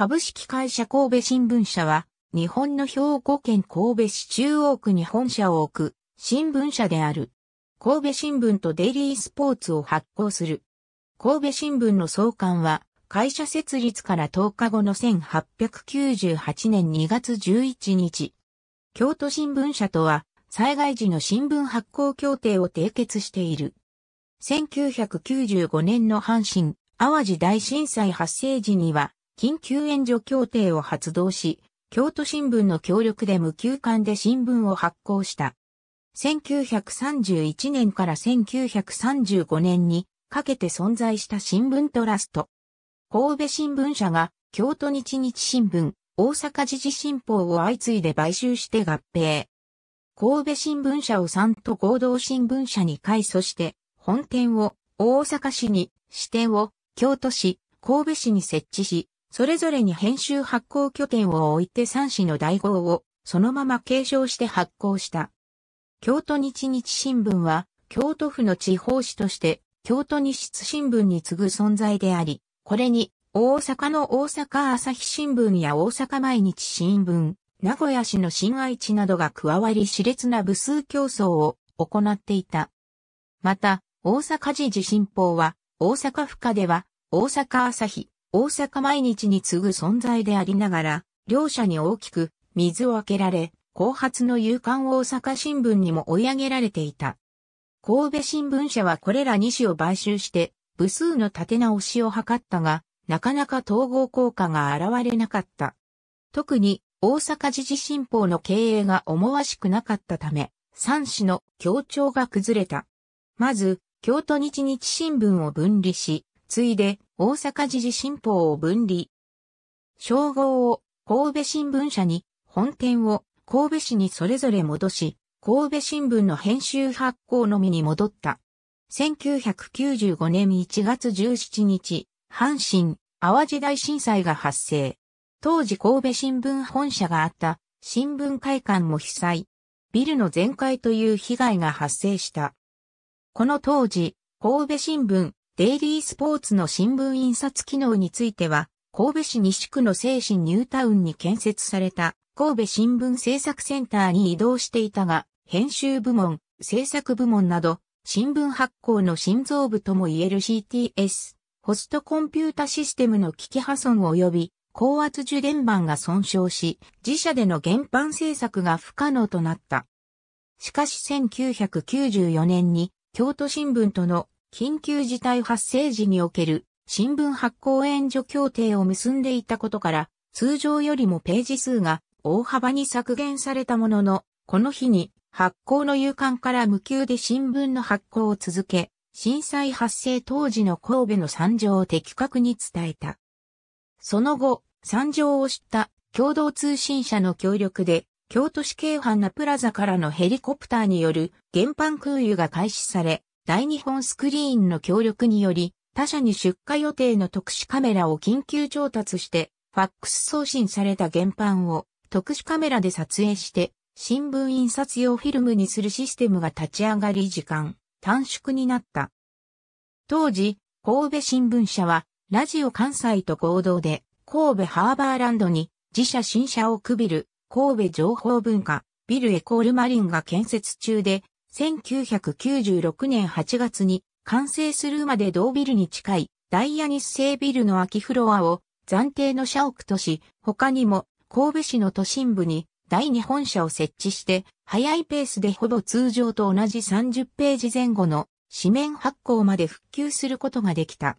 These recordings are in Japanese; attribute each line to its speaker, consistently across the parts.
Speaker 1: 株式会社神戸新聞社は、日本の兵庫県神戸市中央区に本社を置く新聞社である。神戸新聞とデイリースポーツを発行する。神戸新聞の創刊は、会社設立から10日後の1898年2月11日。京都新聞社とは、災害時の新聞発行協定を締結している。1995年の阪神・淡路大震災発生時には、緊急援助協定を発動し、京都新聞の協力で無休館で新聞を発行した。1931年から1935年にかけて存在した新聞トラスト。神戸新聞社が京都日日新聞、大阪時事新報を相次いで買収して合併。神戸新聞社を3都合同新聞社に改組して、本店を大阪市に、支店を京都市、神戸市に設置し、それぞれに編集発行拠点を置いて三紙の代号をそのまま継承して発行した。京都日日新聞は京都府の地方紙として京都日出新聞に次ぐ存在であり、これに大阪の大阪朝日新聞や大阪毎日新聞、名古屋市の新愛知などが加わり熾烈な部数競争を行っていた。また、大阪時事新報は、大阪府下では、大阪朝日、大阪毎日に次ぐ存在でありながら、両者に大きく水をあけられ、後発の夕刊大阪新聞にも追い上げられていた。神戸新聞社はこれら2紙を買収して、部数の立て直しを図ったが、なかなか統合効果が現れなかった。特に、大阪時事新報の経営が思わしくなかったため、三紙の協調が崩れた。まず、京都日日新聞を分離し、ついで、大阪時事新報を分離。称号を神戸新聞社に、本店を神戸市にそれぞれ戻し、神戸新聞の編集発行のみに戻った。1995年1月17日、阪神、淡路大震災が発生。当時神戸新聞本社があった新聞会館も被災。ビルの全壊という被害が発生した。この当時、神戸新聞デイリースポーツの新聞印刷機能については、神戸市西区の精神ニュータウンに建設された神戸新聞制作センターに移動していたが、編集部門、制作部門など、新聞発行の心臓部とも言える CTS、ホストコンピュータシステムの機器破損及び、高圧受電板が損傷し、自社での原版制作が不可能となった。しかし1994年に、京都新聞との緊急事態発生時における新聞発行援助協定を結んでいたことから、通常よりもページ数が大幅に削減されたものの、この日に発行の夕刊から無給で新聞の発行を続け、震災発生当時の神戸の惨状を的確に伝えた。その後、惨状を知った共同通信社の協力で、京都市京阪なプラザからのヘリコプターによる原版空輸が開始され、大日本スクリーンの協力により、他社に出荷予定の特殊カメラを緊急調達して、ファックス送信された原版を特殊カメラで撮影して、新聞印刷用フィルムにするシステムが立ち上がり時間短縮になった。当時、神戸新聞社は、ラジオ関西と合同で、神戸ハーバーランドに自社新社を区ビル、神戸情報文化、ビルエコールマリンが建設中で、1996年8月に完成するまで同ビルに近いダイアニス製ビルの空きフロアを暫定の社屋とし、他にも神戸市の都心部に第二本社を設置して、早いペースでほぼ通常と同じ30ページ前後の紙面発行まで復旧することができた。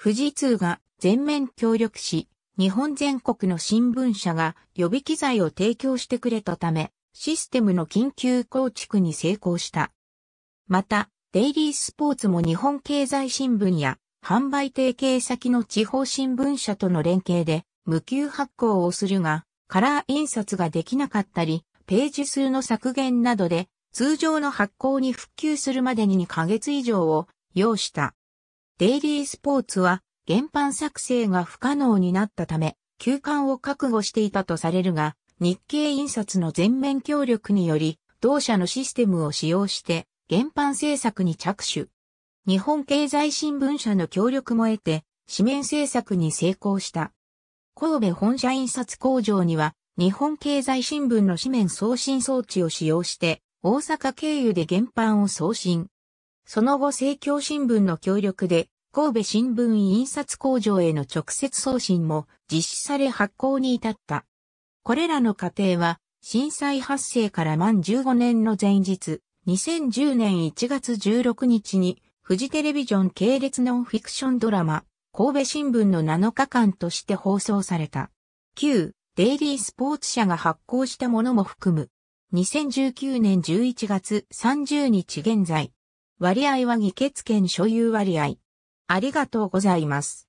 Speaker 1: 富士通が全面協力し、日本全国の新聞社が予備機材を提供してくれたため、システムの緊急構築に成功した。また、デイリースポーツも日本経済新聞や販売提携先の地方新聞社との連携で無給発行をするが、カラー印刷ができなかったり、ページ数の削減などで通常の発行に復旧するまでに2ヶ月以上を要した。デイリースポーツは原版作成が不可能になったため、休館を覚悟していたとされるが、日経印刷の全面協力により、同社のシステムを使用して、原版制作に着手。日本経済新聞社の協力も得て、紙面制作に成功した。神戸本社印刷工場には、日本経済新聞の紙面送信装置を使用して、大阪経由で原版を送信。その後、政教新聞の協力で、神戸新聞印刷工場への直接送信も実施され発行に至った。これらの過程は、震災発生から満15年の前日、2010年1月16日に、フジテレビジョン系列ノンフィクションドラマ、神戸新聞の7日間として放送された。旧、デイリースポーツ社が発行したものも含む。2019年11月30日現在。割合は議決権所有割合。ありがとうございます。